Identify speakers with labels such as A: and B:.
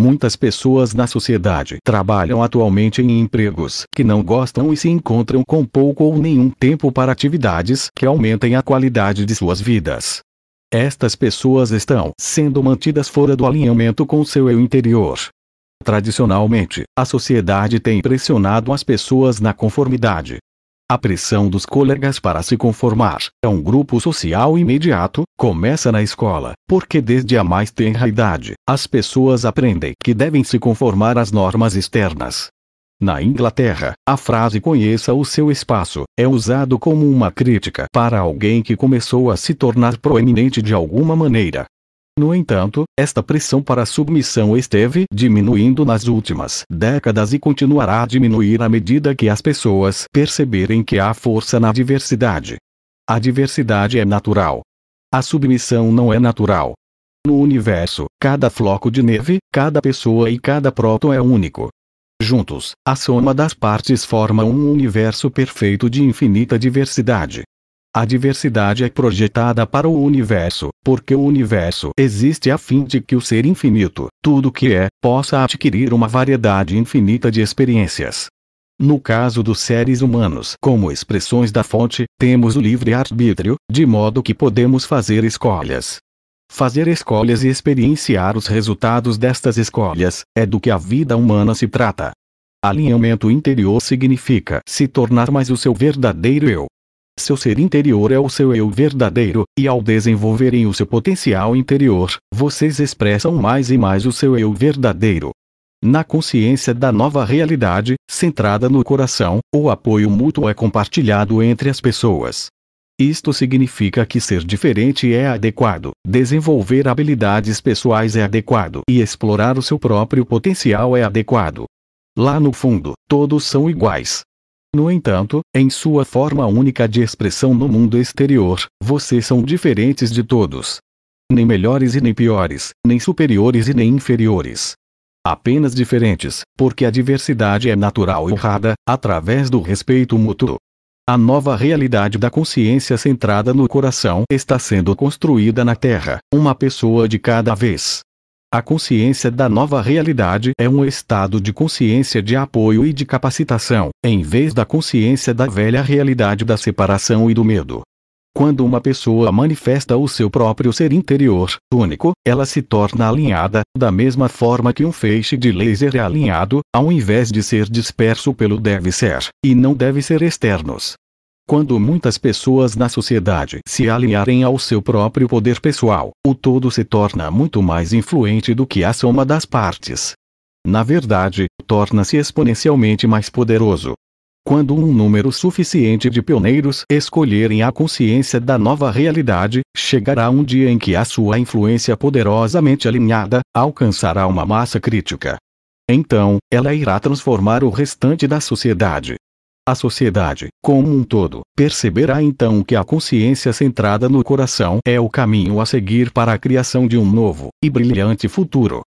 A: Muitas pessoas na sociedade trabalham atualmente em empregos que não gostam e se encontram com pouco ou nenhum tempo para atividades que aumentem a qualidade de suas vidas. Estas pessoas estão sendo mantidas fora do alinhamento com seu eu interior. Tradicionalmente, a sociedade tem pressionado as pessoas na conformidade, a pressão dos colegas para se conformar a é um grupo social imediato começa na escola, porque desde a mais tenra idade, as pessoas aprendem que devem se conformar às normas externas. Na Inglaterra, a frase conheça o seu espaço é usado como uma crítica para alguém que começou a se tornar proeminente de alguma maneira, no entanto, esta pressão para submissão esteve diminuindo nas últimas décadas e continuará a diminuir à medida que as pessoas perceberem que há força na diversidade. A diversidade é natural. A submissão não é natural. No universo, cada floco de neve, cada pessoa e cada próton é único. Juntos, a soma das partes forma um universo perfeito de infinita diversidade. A diversidade é projetada para o universo, porque o universo existe a fim de que o ser infinito, tudo que é, possa adquirir uma variedade infinita de experiências. No caso dos seres humanos, como expressões da fonte, temos o livre arbítrio, de modo que podemos fazer escolhas. Fazer escolhas e experienciar os resultados destas escolhas é do que a vida humana se trata. Alinhamento interior significa se tornar mais o seu verdadeiro eu, seu ser interior é o seu eu verdadeiro, e ao desenvolverem o seu potencial interior, vocês expressam mais e mais o seu eu verdadeiro. Na consciência da nova realidade, centrada no coração, o apoio mútuo é compartilhado entre as pessoas. Isto significa que ser diferente é adequado, desenvolver habilidades pessoais é adequado e explorar o seu próprio potencial é adequado. Lá no fundo, todos são iguais, no entanto, em sua forma única de expressão no mundo exterior, vocês são diferentes de todos. Nem melhores e nem piores, nem superiores e nem inferiores. Apenas diferentes, porque a diversidade é natural e honrada, através do respeito mútuo. A nova realidade da consciência centrada no coração está sendo construída na Terra, uma pessoa de cada vez. A consciência da nova realidade é um estado de consciência de apoio e de capacitação, em vez da consciência da velha realidade da separação e do medo. Quando uma pessoa manifesta o seu próprio ser interior, único, ela se torna alinhada, da mesma forma que um feixe de laser é alinhado, ao invés de ser disperso pelo deve ser, e não deve ser externos. Quando muitas pessoas na sociedade se alinharem ao seu próprio poder pessoal, o todo se torna muito mais influente do que a soma das partes. Na verdade, torna-se exponencialmente mais poderoso. Quando um número suficiente de pioneiros escolherem a consciência da nova realidade, chegará um dia em que a sua influência poderosamente alinhada alcançará uma massa crítica. Então, ela irá transformar o restante da sociedade, a sociedade, como um todo, perceberá então que a consciência centrada no coração é o caminho a seguir para a criação de um novo e brilhante futuro.